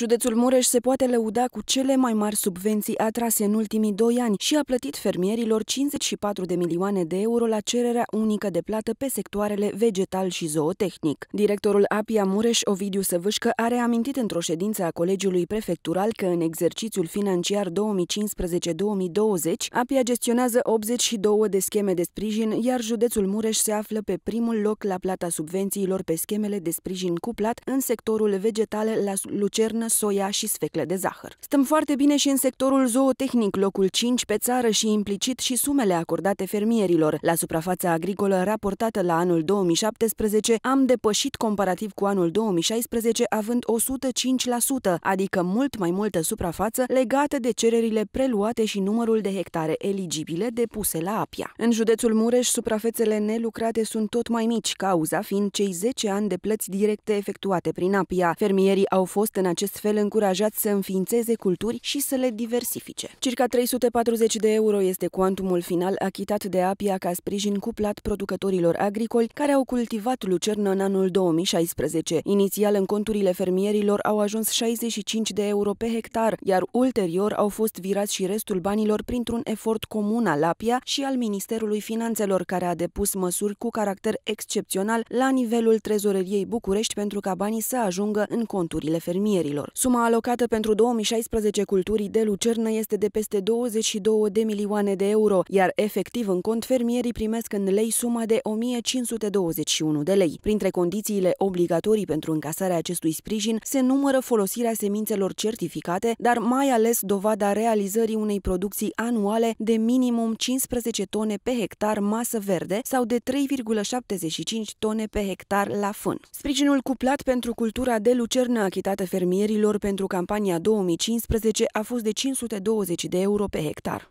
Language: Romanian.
Județul Mureș se poate lăuda cu cele mai mari subvenții atrase în ultimii doi ani și a plătit fermierilor 54 de milioane de euro la cererea unică de plată pe sectoarele vegetal și zootehnic. Directorul APIA Mureș, Ovidiu Săvâșcă, a reamintit într-o ședință a Colegiului Prefectural că în exercițiul financiar 2015-2020 APIA gestionează 82 de scheme de sprijin, iar județul Mureș se află pe primul loc la plata subvențiilor pe schemele de sprijin cuplat în sectorul vegetal la Lucernă soia și sfecle de zahăr. Stăm foarte bine și în sectorul zootehnic, locul 5 pe țară și implicit și sumele acordate fermierilor. La suprafața agricolă raportată la anul 2017 am depășit comparativ cu anul 2016 având 105%, adică mult mai multă suprafață legată de cererile preluate și numărul de hectare eligibile depuse la Apia. În județul Mureș, suprafețele nelucrate sunt tot mai mici, cauza fiind cei 10 ani de plăți directe efectuate prin Apia. Fermierii au fost în acest acest fel încurajat să înființeze culturi și să le diversifice. Circa 340 de euro este cuantumul final achitat de APIA ca sprijin cuplat producătorilor agricoli care au cultivat lucernă în anul 2016. Inițial, în conturile fermierilor au ajuns 65 de euro pe hectar, iar ulterior au fost virați și restul banilor printr-un efort comun al APIA și al Ministerului Finanțelor, care a depus măsuri cu caracter excepțional la nivelul trezoreriei București pentru ca banii să ajungă în conturile fermierilor lucrătorilor. Suma alocată pentru 2016 culturii de lucernă este de peste 22 de milioane de euro, iar efectiv în cont fermierii primesc în lei suma de 1521 de lei. Printre condițiile obligatorii pentru încasarea acestui sprijin se numără folosirea semințelor certificate, dar mai ales dovada realizării unei producții anuale de minimum 15 tone pe hectar masă verde sau de 3,75 tone pe hectar la fân. Sprijinul cuplat pentru cultura de lucernă achitată fermierii cererilor pentru campania 2015 a fost de 520 de euro pe hectar.